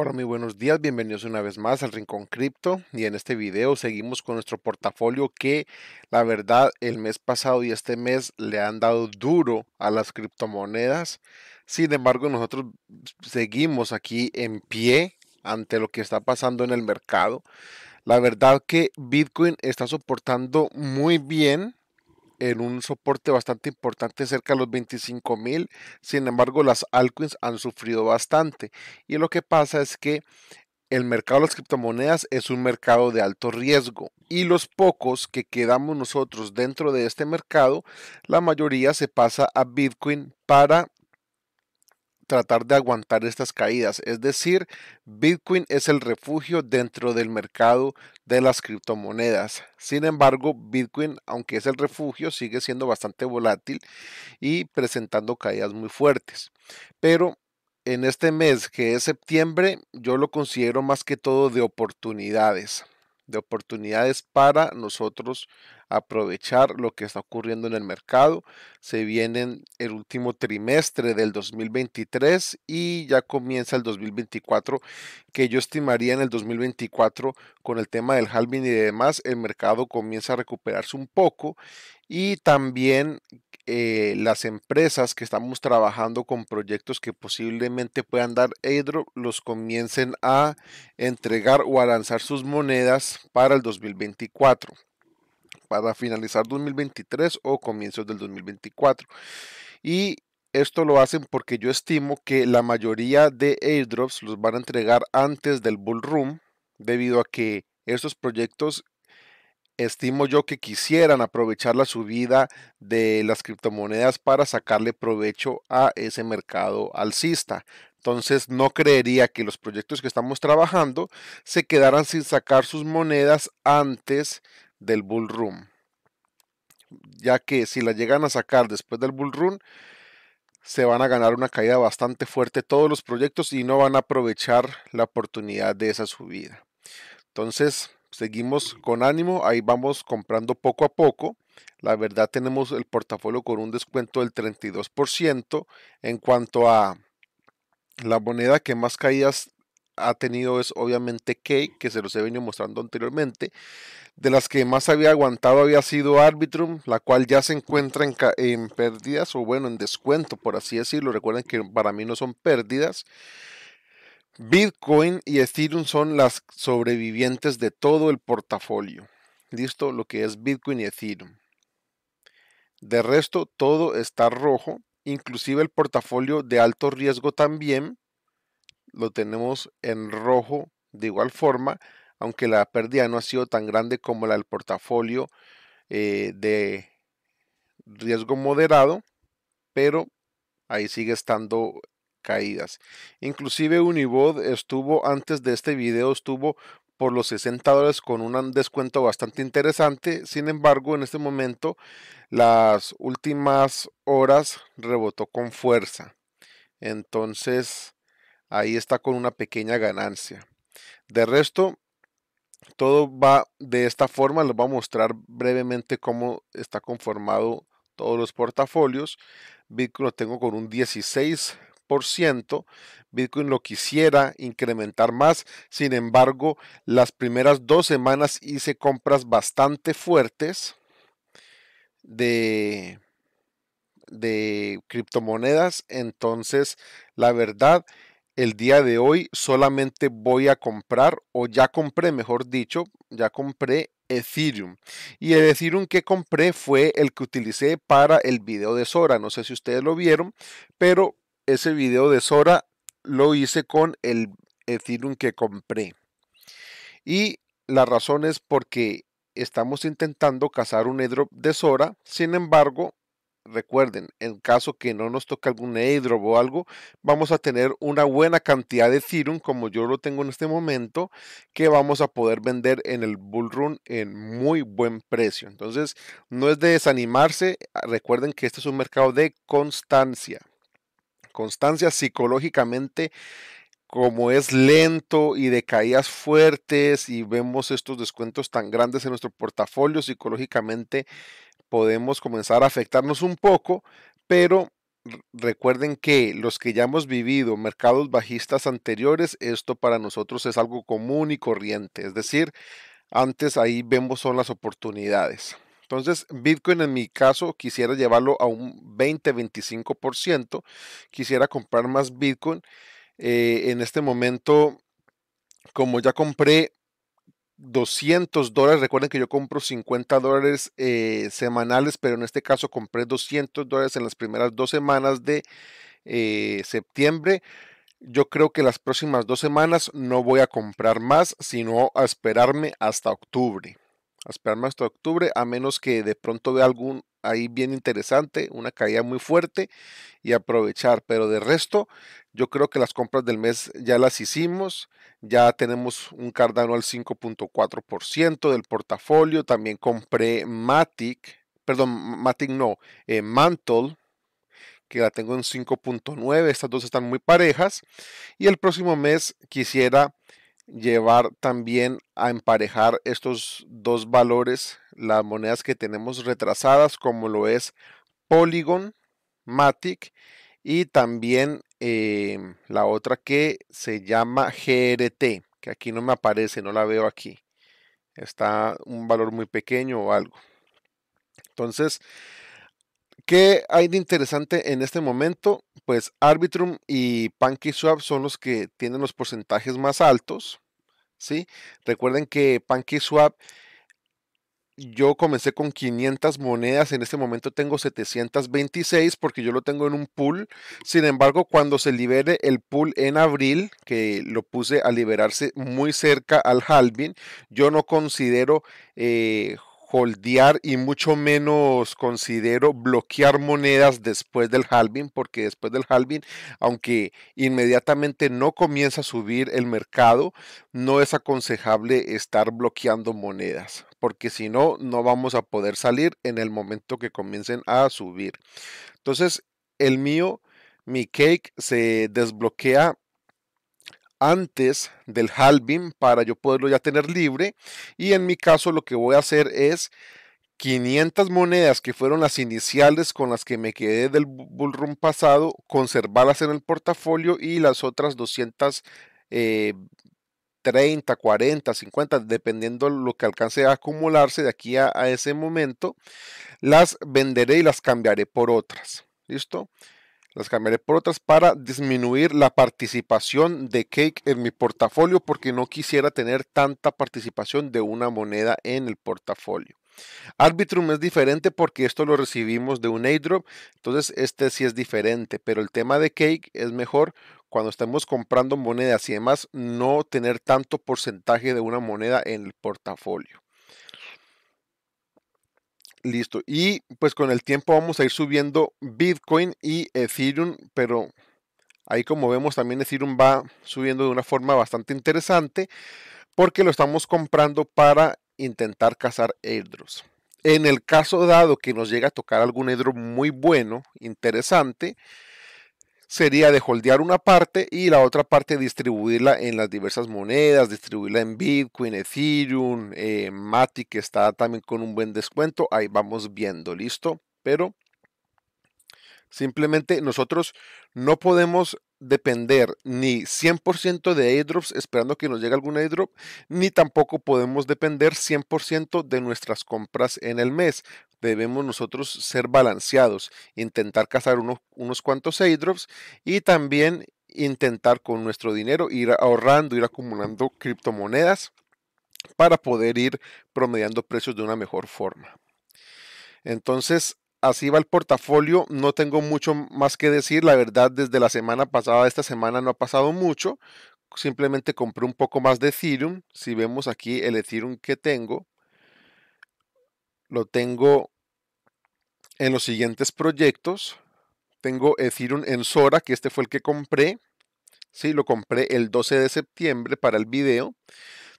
Hola, muy buenos días, bienvenidos una vez más al Rincón Cripto y en este video seguimos con nuestro portafolio que la verdad el mes pasado y este mes le han dado duro a las criptomonedas. Sin embargo, nosotros seguimos aquí en pie ante lo que está pasando en el mercado. La verdad que Bitcoin está soportando muy bien en un soporte bastante importante cerca de los 25 mil. Sin embargo, las altcoins han sufrido bastante. Y lo que pasa es que el mercado de las criptomonedas es un mercado de alto riesgo y los pocos que quedamos nosotros dentro de este mercado, la mayoría se pasa a Bitcoin para tratar de aguantar estas caídas. Es decir, Bitcoin es el refugio dentro del mercado de las criptomonedas. Sin embargo, Bitcoin, aunque es el refugio, sigue siendo bastante volátil y presentando caídas muy fuertes. Pero en este mes que es septiembre, yo lo considero más que todo de oportunidades de oportunidades para nosotros aprovechar lo que está ocurriendo en el mercado. Se viene el último trimestre del 2023 y ya comienza el 2024, que yo estimaría en el 2024 con el tema del halving y demás, el mercado comienza a recuperarse un poco y también eh, las empresas que estamos trabajando con proyectos que posiblemente puedan dar airdrop los comiencen a entregar o a lanzar sus monedas para el 2024 para finalizar 2023 o comienzos del 2024. Y esto lo hacen porque yo estimo que la mayoría de airdrops los van a entregar antes del bull run debido a que estos proyectos estimo yo que quisieran aprovechar la subida de las criptomonedas para sacarle provecho a ese mercado alcista. Entonces no creería que los proyectos que estamos trabajando se quedaran sin sacar sus monedas antes del bull run. Ya que si la llegan a sacar después del bull run, se van a ganar una caída bastante fuerte todos los proyectos y no van a aprovechar la oportunidad de esa subida. Entonces, seguimos con ánimo, ahí vamos comprando poco a poco. La verdad tenemos el portafolio con un descuento del 32% en cuanto a la moneda que más caídas ha tenido es obviamente CAKE, que se los he venido mostrando anteriormente. De las que más había aguantado había sido Arbitrum, la cual ya se encuentra en, en pérdidas o bueno, en descuento, por así decirlo. Recuerden que para mí no son pérdidas. Bitcoin y Ethereum son las sobrevivientes de todo el portafolio. Listo, lo que es Bitcoin y Ethereum. De resto, todo está rojo, inclusive el portafolio de alto riesgo también lo tenemos en rojo de igual forma, aunque la pérdida no ha sido tan grande como la del portafolio eh, de riesgo moderado, pero ahí sigue estando caídas. Inclusive Univod estuvo antes de este video, estuvo por los 60 dólares con un descuento bastante interesante. Sin embargo, en este momento, las últimas horas rebotó con fuerza. Entonces, ahí está con una pequeña ganancia. De resto, todo va de esta forma. Les voy a mostrar brevemente cómo está conformado todos los portafolios. Bitcoin lo tengo con un 16%. Bitcoin lo quisiera incrementar más. Sin embargo, las primeras dos semanas hice compras bastante fuertes de, de criptomonedas. Entonces, la verdad el día de hoy solamente voy a comprar o ya compré, mejor dicho, ya compré Ethereum. Y el Ethereum que compré fue el que utilicé para el video de Sora. No sé si ustedes lo vieron, pero ese video de Sora lo hice con el Ethereum que compré. Y la razón es porque estamos intentando cazar un airdrop de Sora. Sin embargo, recuerden, en caso que no nos toque algún airdrop o algo, vamos a tener una buena cantidad de Ethereum, como yo lo tengo en este momento, que vamos a poder vender en el Bull Run en muy buen precio. Entonces, no es de desanimarse. Ah, recuerden que este es un mercado de constancia. Constancia psicológicamente como es lento y de caídas fuertes y vemos estos descuentos tan grandes en nuestro portafolio, psicológicamente podemos comenzar a afectarnos un poco, pero recuerden que los que ya hemos vivido mercados bajistas anteriores, esto para nosotros es algo común y corriente, es decir, antes ahí vemos son las oportunidades. Entonces, Bitcoin en mi caso quisiera llevarlo a un 20-25%, quisiera comprar más Bitcoin. Eh, en este momento, como ya compré 200 dólares. Recuerden que yo compro 50 dólares eh, semanales, pero en este caso compré 200 dólares en las primeras dos semanas de eh, septiembre. Yo creo que las próximas dos semanas no voy a comprar más, sino a esperarme hasta octubre. A esperarme hasta octubre, a menos que de pronto vea algún ahí bien interesante, una caída muy fuerte y aprovechar. Pero de resto, yo creo que las compras del mes ya las hicimos, ya tenemos un Cardano al 5.4% del portafolio, también compré Matic, perdón, Matic no, eh, Mantle, que la tengo en 5.9, estas dos están muy parejas, y el próximo mes quisiera llevar también a emparejar estos dos valores, las monedas que tenemos retrasadas, como lo es Polygon, Matic, y también Em, la otra que se llama GRT, que aquí no me aparece, no la veo aquí. Está un valor muy pequeño o algo. Entonces, ¿qué hay de interesante en este momento? Pues Arbitrum y Swap son los que tienen los porcentajes más altos. ¿sí? Recuerden que PancakeSwap... Swap yo comencé con 500 monedas, en este momento tengo 726 porque yo lo tengo en un pool. Sin embargo, cuando se libere el pool en abril, que lo puse a liberarse muy cerca al halving, yo no considero eh, holdear y mucho menos considero bloquear monedas después del halving, porque después del halving, aunque inmediatamente no comienza a subir el mercado, no es aconsejable estar bloqueando monedas, porque si no, no vamos a poder salir en el momento que comiencen a subir. Entonces, el mío, mi cake, se desbloquea antes del halving para yo poderlo ya tener libre. Y en mi caso lo que voy a hacer es 500 monedas que fueron las iniciales con las que me quedé del bullrun pasado, conservarlas en el portafolio y las otras 230, 40, 50, dependiendo lo que alcance a acumularse de aquí a ese momento, las venderé y las cambiaré por otras. ¿Listo? las cambiaré por otras para disminuir la participación de Cake en mi portafolio porque no quisiera tener tanta participación de una moneda en el portafolio. Arbitrum es diferente porque esto lo recibimos de un airdrop, entonces este sí es diferente, pero el tema de Cake es mejor cuando estemos comprando monedas y además no tener tanto porcentaje de una moneda en el portafolio. Listo. Y pues con el tiempo vamos a ir subiendo Bitcoin y Ethereum, pero ahí como vemos también Ethereum va subiendo de una forma bastante interesante porque lo estamos comprando para intentar cazar airdrops. En el caso dado que nos llega a tocar algún airdrop muy bueno, interesante, sería de holdear una parte y la otra parte distribuirla en las diversas monedas, distribuirla en Bitcoin, Ethereum, eh, Mati que está también con un buen descuento, ahí vamos viendo, listo, pero simplemente nosotros no podemos depender ni 100% de airdrops esperando que nos llegue algún airdrop, ni tampoco podemos depender 100% de nuestras compras en el mes debemos nosotros ser balanceados, intentar cazar unos, unos cuantos airdrops y también intentar con nuestro dinero ir ahorrando, ir acumulando criptomonedas para poder ir promediando precios de una mejor forma. Entonces, así va el portafolio. No tengo mucho más que decir. La verdad, desde la semana pasada, esta semana no ha pasado mucho. Simplemente compré un poco más de Ethereum. Si vemos aquí el Ethereum que tengo, lo tengo en los siguientes proyectos. Tengo Ethereum en Sora, que este fue el que compré. Sí, lo compré el 12 de septiembre para el video.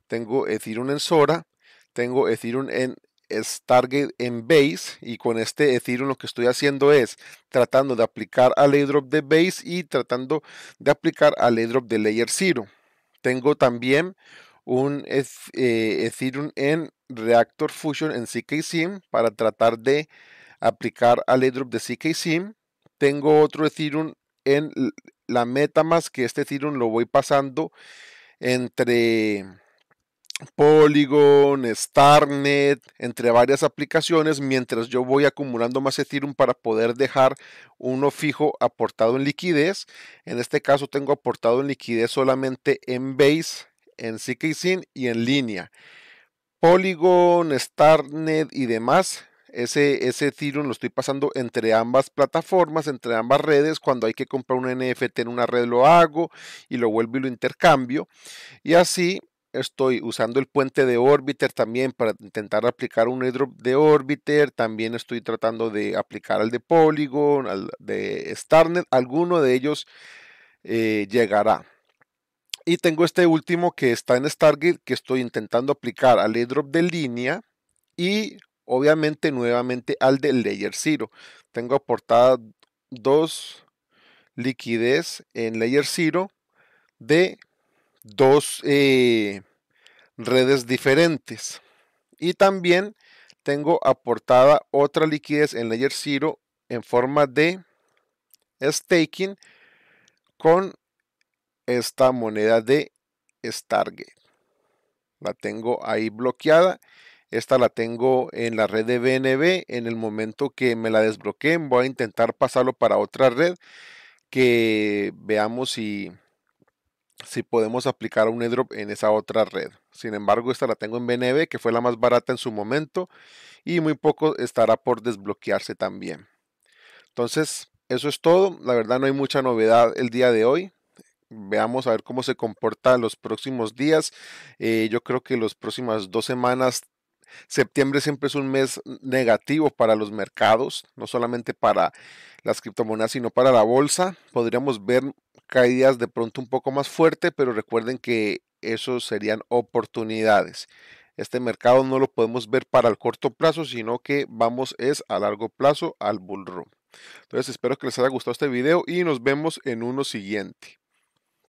Tengo Ethereum en Sora. Tengo Ethereum en Stargate en Base. Y con este Ethereum lo que estoy haciendo es tratando de aplicar al airdrop de Base y tratando de aplicar al airdrop de Layer Zero. Tengo también un eh, Ethereum en Reactor Fusion en CKSIM para tratar de aplicar al airdrop de CKSIM. Tengo otro Ethereum en la meta más que este Ethereum lo voy pasando entre Polygon, Starnet, entre varias aplicaciones, mientras yo voy acumulando más Ethereum para poder dejar uno fijo aportado en liquidez. En este caso tengo aportado en liquidez solamente en Base, en CKSim y en línea. Polygon, Starnet y demás. Ese, ese lo estoy pasando entre ambas plataformas, entre ambas redes. Cuando hay que comprar un NFT en una red lo hago y lo vuelvo y lo intercambio. Y así estoy usando el puente de Orbiter también para intentar aplicar un airdrop de Orbiter. También estoy tratando de aplicar al de Polygon, al de Starnet. Alguno de ellos eh, llegará. Y tengo este último que está en Stargate que estoy intentando aplicar al airdrop de línea y obviamente nuevamente al de Layer Zero. Tengo aportada dos liquidez en Layer Zero de dos eh, redes diferentes. Y también tengo aportada otra liquidez en Layer Zero en forma de staking con esta moneda de Stargate. La tengo ahí bloqueada. Esta la tengo en la red de BNB. En el momento que me la desbloqueen, voy a intentar pasarlo para otra red que veamos si, si podemos aplicar un airdrop en esa otra red. Sin embargo, esta la tengo en BNB, que fue la más barata en su momento, y muy poco estará por desbloquearse también. Entonces, eso es todo. La verdad no hay mucha novedad el día de hoy veamos a ver cómo se comporta los próximos días. Eh, yo creo que las próximas dos semanas septiembre siempre es un mes negativo para los mercados, no solamente para las criptomonedas, sino para la bolsa. Podríamos ver caídas de pronto un poco más fuerte, pero recuerden que eso serían oportunidades. Este mercado no lo podemos ver para el corto plazo, sino que vamos es a largo plazo al bull run. Entonces espero que les haya gustado este video y nos vemos en uno siguiente.